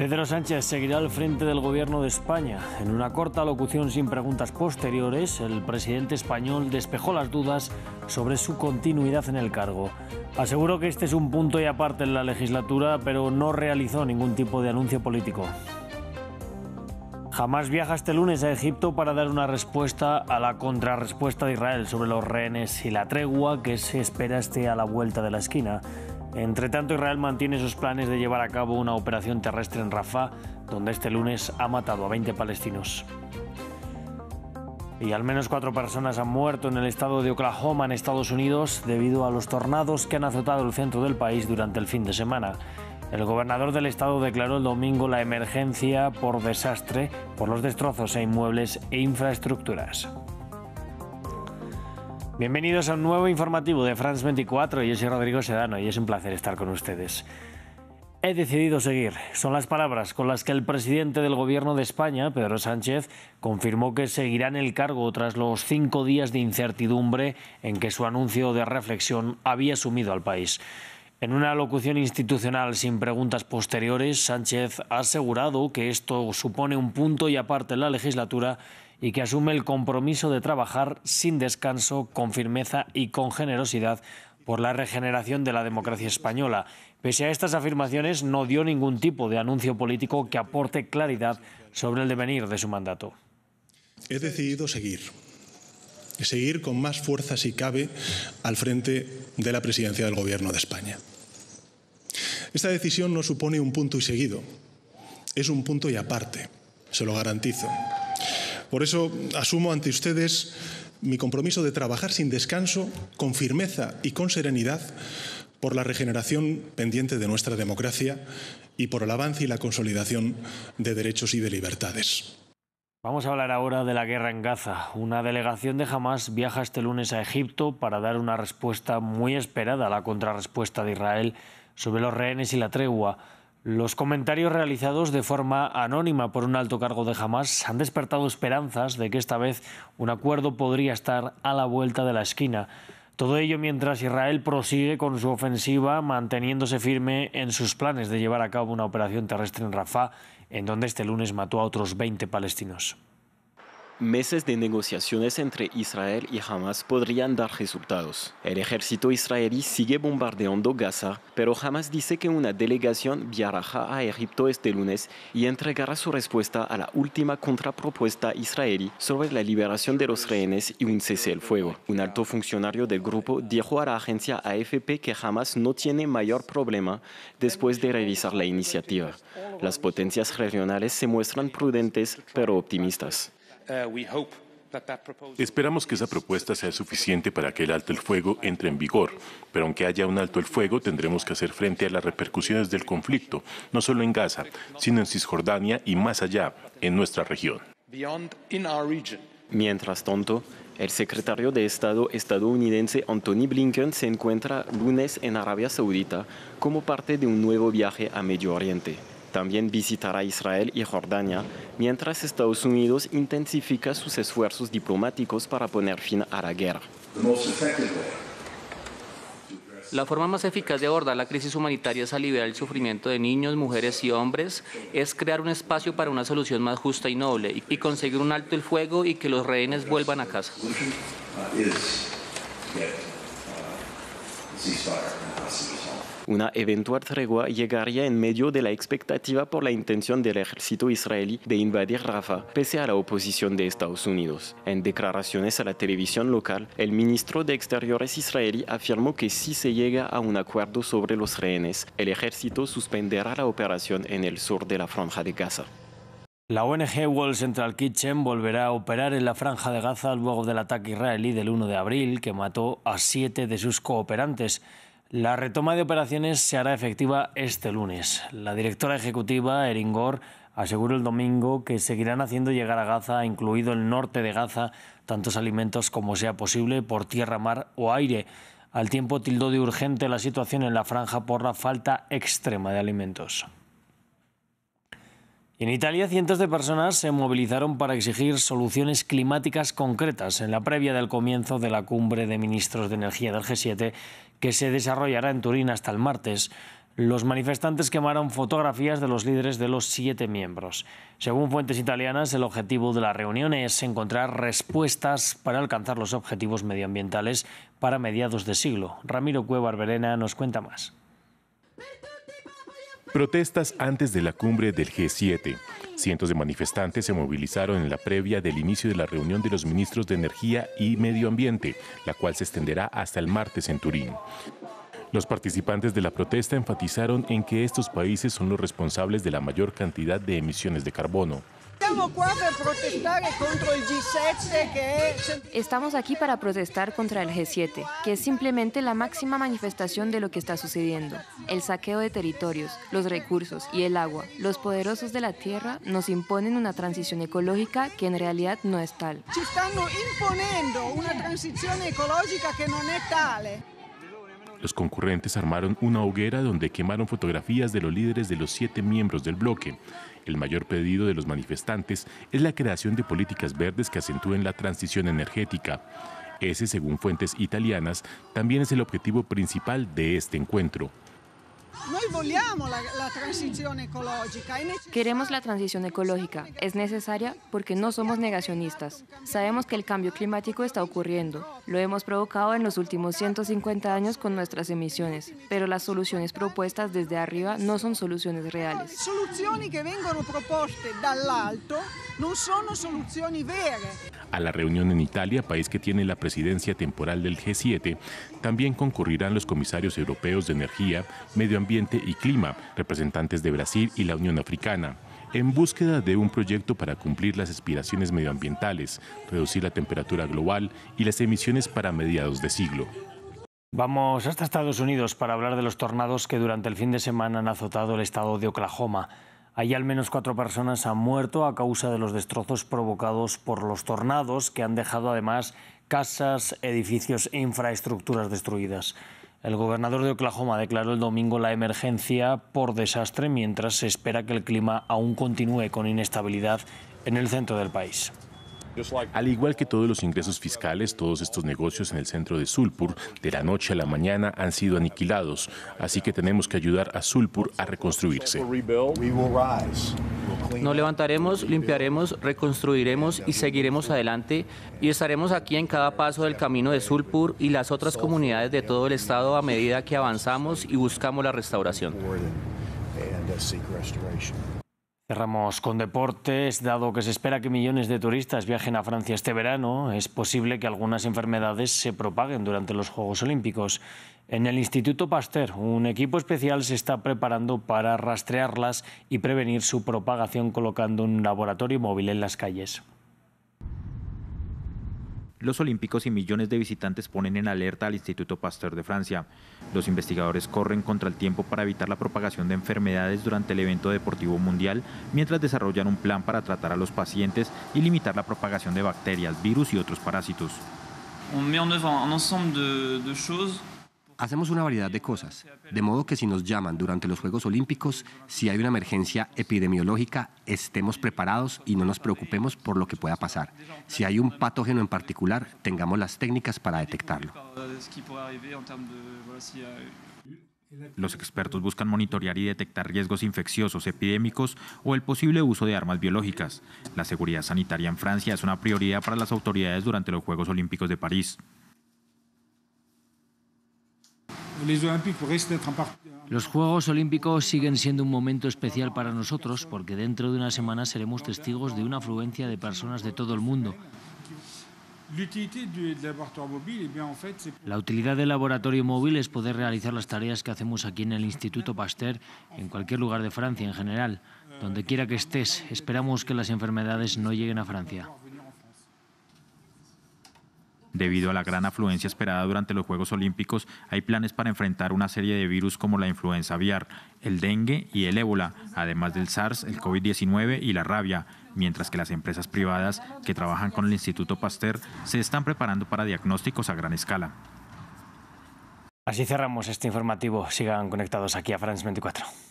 Pedro Sánchez seguirá al frente del gobierno de España. En una corta locución sin preguntas posteriores, el presidente español despejó las dudas sobre su continuidad en el cargo. Aseguró que este es un punto y aparte en la legislatura, pero no realizó ningún tipo de anuncio político. Jamás viaja este lunes a Egipto para dar una respuesta a la contrarrespuesta de Israel sobre los rehenes y la tregua que se espera esté a la vuelta de la esquina. Entre tanto, Israel mantiene sus planes de llevar a cabo una operación terrestre en Rafah, donde este lunes ha matado a 20 palestinos. Y al menos cuatro personas han muerto en el estado de Oklahoma, en Estados Unidos, debido a los tornados que han azotado el centro del país durante el fin de semana. El gobernador del estado declaró el domingo la emergencia por desastre por los destrozos a inmuebles e infraestructuras. Bienvenidos a un nuevo informativo de France 24. Yo soy Rodrigo Sedano y es un placer estar con ustedes. He decidido seguir. Son las palabras con las que el presidente del Gobierno de España, Pedro Sánchez, confirmó que seguirá en el cargo tras los cinco días de incertidumbre en que su anuncio de reflexión había sumido al país. En una locución institucional sin preguntas posteriores, Sánchez ha asegurado que esto supone un punto y aparte en la legislatura y que asume el compromiso de trabajar sin descanso, con firmeza y con generosidad por la regeneración de la democracia española. Pese a estas afirmaciones, no dio ningún tipo de anuncio político que aporte claridad sobre el devenir de su mandato. He decidido seguir, seguir con más fuerza si cabe al frente de la presidencia del Gobierno de España. Esta decisión no supone un punto y seguido, es un punto y aparte, se lo garantizo. Por eso asumo ante ustedes mi compromiso de trabajar sin descanso, con firmeza y con serenidad por la regeneración pendiente de nuestra democracia y por el avance y la consolidación de derechos y de libertades. Vamos a hablar ahora de la guerra en Gaza. Una delegación de Hamas viaja este lunes a Egipto para dar una respuesta muy esperada a la contrarrespuesta de Israel sobre los rehenes y la tregua. Los comentarios realizados de forma anónima por un alto cargo de Hamas han despertado esperanzas de que esta vez un acuerdo podría estar a la vuelta de la esquina. Todo ello mientras Israel prosigue con su ofensiva, manteniéndose firme en sus planes de llevar a cabo una operación terrestre en Rafah, en donde este lunes mató a otros 20 palestinos meses de negociaciones entre Israel y Hamas podrían dar resultados. El ejército israelí sigue bombardeando Gaza, pero Hamas dice que una delegación viajará a Egipto este lunes y entregará su respuesta a la última contrapropuesta israelí sobre la liberación de los rehenes y un cese del fuego. Un alto funcionario del grupo dijo a la agencia AFP que Hamas no tiene mayor problema después de revisar la iniciativa. Las potencias regionales se muestran prudentes pero optimistas. Uh, Esperamos que esa propuesta sea suficiente para que el alto el fuego entre en vigor, pero aunque haya un alto el fuego tendremos que hacer frente a las repercusiones del conflicto, no solo en Gaza, sino en Cisjordania y más allá, en nuestra región. Mientras tanto, el secretario de Estado estadounidense Anthony Blinken se encuentra lunes en Arabia Saudita como parte de un nuevo viaje a Medio Oriente. También visitará Israel y Jordania, mientras Estados Unidos intensifica sus esfuerzos diplomáticos para poner fin a la guerra. La forma más eficaz de abordar la crisis humanitaria es aliviar el sufrimiento de niños, mujeres y hombres, es crear un espacio para una solución más justa y noble y conseguir un alto el fuego y que los rehenes vuelvan a casa. Una eventual tregua llegaría en medio de la expectativa por la intención del ejército israelí de invadir Rafa, pese a la oposición de Estados Unidos. En declaraciones a la televisión local, el ministro de Exteriores israelí afirmó que si se llega a un acuerdo sobre los rehenes, el ejército suspenderá la operación en el sur de la franja de Gaza. La ONG World Central Kitchen volverá a operar en la franja de Gaza luego del ataque israelí del 1 de abril que mató a siete de sus cooperantes. La retoma de operaciones se hará efectiva este lunes. La directora ejecutiva, Erin Gore, aseguró el domingo que seguirán haciendo llegar a Gaza, incluido el norte de Gaza, tantos alimentos como sea posible por tierra, mar o aire. Al tiempo tildó de urgente la situación en la franja por la falta extrema de alimentos. En Italia, cientos de personas se movilizaron para exigir soluciones climáticas concretas en la previa del comienzo de la cumbre de ministros de energía del G7, que se desarrollará en Turín hasta el martes. Los manifestantes quemaron fotografías de los líderes de los siete miembros. Según fuentes italianas, el objetivo de la reunión es encontrar respuestas para alcanzar los objetivos medioambientales para mediados de siglo. Ramiro Cueva Berena nos cuenta más. Protestas antes de la cumbre del G7. Cientos de manifestantes se movilizaron en la previa del inicio de la reunión de los ministros de Energía y Medio Ambiente, la cual se extenderá hasta el martes en Turín. Los participantes de la protesta enfatizaron en que estos países son los responsables de la mayor cantidad de emisiones de carbono. Estamos aquí para protestar contra el G7, que es simplemente la máxima manifestación de lo que está sucediendo. El saqueo de territorios, los recursos y el agua, los poderosos de la tierra, nos imponen una transición ecológica que en realidad no es tal. una transición ecológica que no es tal. Los concurrentes armaron una hoguera donde quemaron fotografías de los líderes de los siete miembros del bloque. El mayor pedido de los manifestantes es la creación de políticas verdes que acentúen la transición energética. Ese, según fuentes italianas, también es el objetivo principal de este encuentro. Queremos la transición ecológica. Es necesaria porque no somos negacionistas. Sabemos que el cambio climático está ocurriendo. Lo hemos provocado en los últimos 150 años con nuestras emisiones. Pero las soluciones propuestas desde arriba no son soluciones reales. Soluciones que vengono dall'alto no son soluciones a la reunión en Italia, país que tiene la presidencia temporal del G7, también concurrirán los comisarios europeos de Energía, Medio Ambiente y Clima, representantes de Brasil y la Unión Africana en búsqueda de un proyecto para cumplir las aspiraciones medioambientales, reducir la temperatura global y las emisiones para mediados de siglo. Vamos hasta Estados Unidos para hablar de los tornados que durante el fin de semana han azotado el estado de Oklahoma. Allí al menos cuatro personas han muerto a causa de los destrozos provocados por los tornados que han dejado además casas, edificios e infraestructuras destruidas. El gobernador de Oklahoma declaró el domingo la emergencia por desastre mientras se espera que el clima aún continúe con inestabilidad en el centro del país. Al igual que todos los ingresos fiscales, todos estos negocios en el centro de Sulpur de la noche a la mañana han sido aniquilados, así que tenemos que ayudar a Sulpur a reconstruirse. No levantaremos, limpiaremos, reconstruiremos y seguiremos adelante y estaremos aquí en cada paso del camino de Sulpur y las otras comunidades de todo el estado a medida que avanzamos y buscamos la restauración. Cerramos eh, con deportes, dado que se espera que millones de turistas viajen a Francia este verano, es posible que algunas enfermedades se propaguen durante los Juegos Olímpicos. En el Instituto Pasteur, un equipo especial se está preparando para rastrearlas y prevenir su propagación colocando un laboratorio móvil en las calles. Los olímpicos y millones de visitantes ponen en alerta al Instituto Pasteur de Francia. Los investigadores corren contra el tiempo para evitar la propagación de enfermedades durante el evento deportivo mundial, mientras desarrollan un plan para tratar a los pacientes y limitar la propagación de bacterias, virus y otros parásitos. de, Hacemos una variedad de cosas, de modo que si nos llaman durante los Juegos Olímpicos, si hay una emergencia epidemiológica, estemos preparados y no nos preocupemos por lo que pueda pasar. Si hay un patógeno en particular, tengamos las técnicas para detectarlo. Los expertos buscan monitorear y detectar riesgos infecciosos, epidémicos o el posible uso de armas biológicas. La seguridad sanitaria en Francia es una prioridad para las autoridades durante los Juegos Olímpicos de París. Los Juegos Olímpicos siguen siendo un momento especial para nosotros porque dentro de una semana seremos testigos de una afluencia de personas de todo el mundo. Eh La utilidad del laboratorio móvil es poder realizar las tareas que hacemos aquí en el Instituto Pasteur, en cualquier lugar de Francia en general. Donde quiera que estés, esperamos que las enfermedades no lleguen a Francia. Debido a la gran afluencia esperada durante los Juegos Olímpicos, hay planes para enfrentar una serie de virus como la influenza aviar, el dengue y el ébola, además del SARS, el COVID-19 y la rabia, mientras que las empresas privadas que trabajan con el Instituto Pasteur se están preparando para diagnósticos a gran escala. Así cerramos este informativo. Sigan conectados aquí a France 24.